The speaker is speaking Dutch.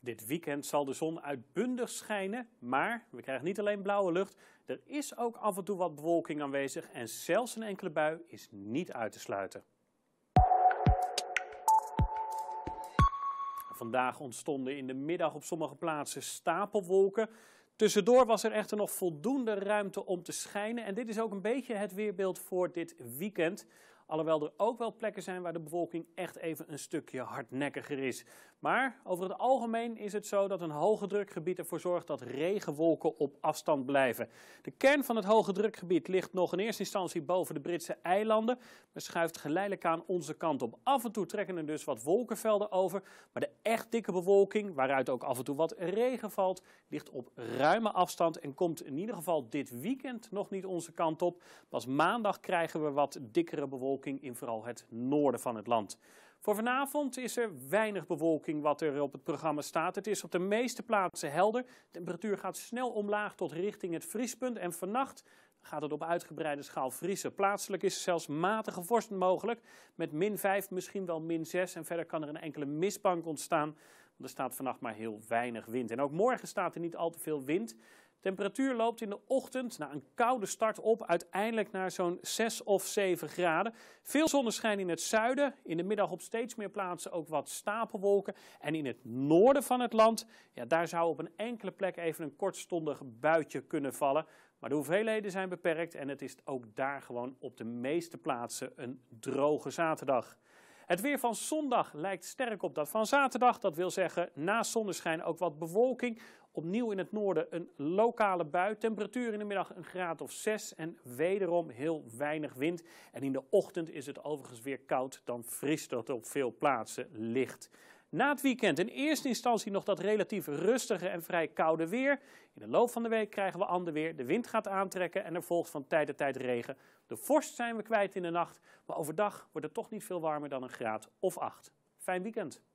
Dit weekend zal de zon uitbundig schijnen, maar we krijgen niet alleen blauwe lucht. Er is ook af en toe wat bewolking aanwezig en zelfs een enkele bui is niet uit te sluiten. Vandaag ontstonden in de middag op sommige plaatsen stapelwolken. Tussendoor was er echter nog voldoende ruimte om te schijnen. En dit is ook een beetje het weerbeeld voor dit weekend. Alhoewel er ook wel plekken zijn waar de bevolking echt even een stukje hardnekkiger is. Maar over het algemeen is het zo dat een hoge drukgebied ervoor zorgt dat regenwolken op afstand blijven. De kern van het hoge drukgebied ligt nog in eerste instantie boven de Britse eilanden, maar schuift geleidelijk aan onze kant op. Af en toe trekken er dus wat wolkenvelden over, maar de echt dikke bewolking, waaruit ook af en toe wat regen valt, ligt op ruime afstand en komt in ieder geval dit weekend nog niet onze kant op. Pas maandag krijgen we wat dikkere bewolking in vooral het noorden van het land. Voor vanavond is er weinig bewolking wat er op het programma staat. Het is op de meeste plaatsen helder. De temperatuur gaat snel omlaag tot richting het vriespunt. En vannacht gaat het op uitgebreide schaal vriezen. Plaatselijk is er zelfs matige vorst mogelijk. Met min 5, misschien wel min 6. En verder kan er een enkele mistbank ontstaan. Want er staat vannacht maar heel weinig wind. En ook morgen staat er niet al te veel wind. Temperatuur loopt in de ochtend na een koude start op uiteindelijk naar zo'n 6 of 7 graden. Veel zonneschijn in het zuiden, in de middag op steeds meer plaatsen ook wat stapelwolken. En in het noorden van het land, ja, daar zou op een enkele plek even een kortstondig buitje kunnen vallen. Maar de hoeveelheden zijn beperkt en het is ook daar gewoon op de meeste plaatsen een droge zaterdag. Het weer van zondag lijkt sterk op dat van zaterdag. Dat wil zeggen na zonneschijn ook wat bewolking. Opnieuw in het noorden een lokale bui. Temperatuur in de middag een graad of 6 en wederom heel weinig wind. En in de ochtend is het overigens weer koud. Dan fris dat op veel plaatsen licht. Na het weekend in eerste instantie nog dat relatief rustige en vrij koude weer. In de loop van de week krijgen we ander weer. De wind gaat aantrekken en er volgt van tijd tot tijd regen. De vorst zijn we kwijt in de nacht, maar overdag wordt het toch niet veel warmer dan een graad of 8. Fijn weekend.